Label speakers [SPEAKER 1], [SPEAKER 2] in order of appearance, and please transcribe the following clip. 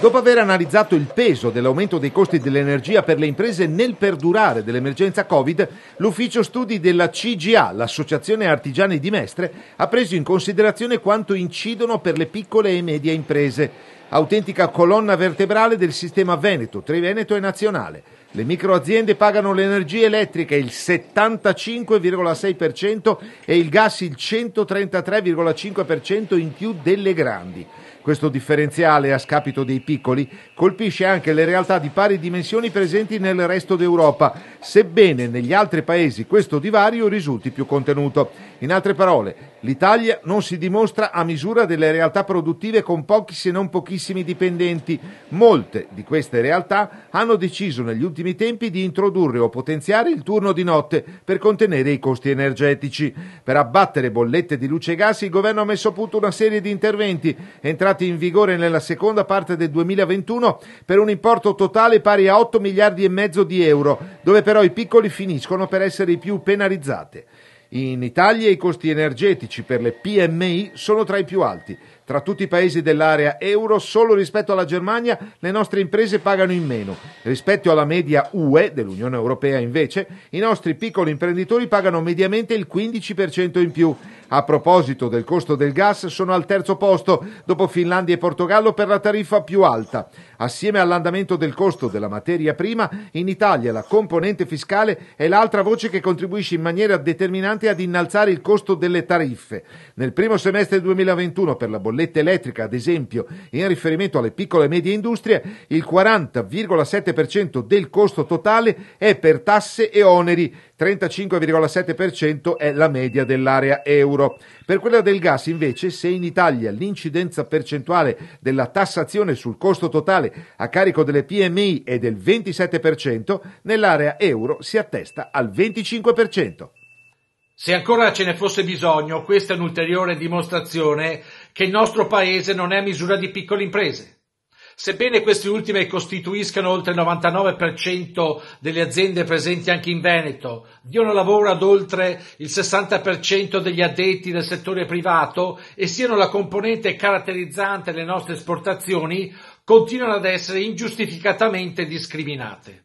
[SPEAKER 1] Dopo aver analizzato il peso dell'aumento dei costi dell'energia per le imprese nel perdurare dell'emergenza Covid, l'ufficio studi della CGA, l'Associazione Artigiani di Mestre, ha preso in considerazione quanto incidono per le piccole e medie imprese, autentica colonna vertebrale del sistema Veneto, Triveneto e nazionale. Le microaziende pagano l'energia elettrica il 75,6% e il gas il 133,5% in più delle grandi. Questo differenziale a scapito dei piccoli colpisce anche le realtà di pari dimensioni presenti nel resto d'Europa, sebbene negli altri paesi questo divario risulti più contenuto. In altre parole, l'Italia non si dimostra a misura delle realtà produttive con pochi se non pochissimi dipendenti. Molte di queste realtà hanno deciso negli ultimi tempi di introdurre o potenziare il turno di notte per contenere i costi energetici. Per abbattere bollette di luce e gas il governo ha messo a punto una serie di interventi, entrati entrati in vigore nella seconda parte del 2021 per un importo totale pari a 8 miliardi e mezzo di euro, dove però i piccoli finiscono per essere i più penalizzati. In Italia i costi energetici per le PMI sono tra i più alti. Tra tutti i paesi dell'area euro, solo rispetto alla Germania, le nostre imprese pagano in meno. Rispetto alla media UE dell'Unione Europea, invece, i nostri piccoli imprenditori pagano mediamente il 15% in più a proposito del costo del gas, sono al terzo posto dopo Finlandia e Portogallo per la tariffa più alta. Assieme all'andamento del costo della materia prima, in Italia la componente fiscale è l'altra voce che contribuisce in maniera determinante ad innalzare il costo delle tariffe. Nel primo semestre 2021 per la bolletta elettrica, ad esempio, in riferimento alle piccole e medie industrie, il 40,7% del costo totale è per tasse e oneri 35,7% è la media dell'area euro. Per quella del gas invece, se in Italia l'incidenza percentuale della tassazione sul costo totale a carico delle PMI è del 27%, nell'area euro si attesta al 25%.
[SPEAKER 2] Se ancora ce ne fosse bisogno, questa è un'ulteriore dimostrazione che il nostro Paese non è a misura di piccole imprese. Sebbene queste ultime costituiscano oltre il 99% delle aziende presenti anche in Veneto, diano lavoro ad oltre il 60% degli addetti del settore privato e siano la componente caratterizzante delle nostre esportazioni, continuano ad essere ingiustificatamente discriminate.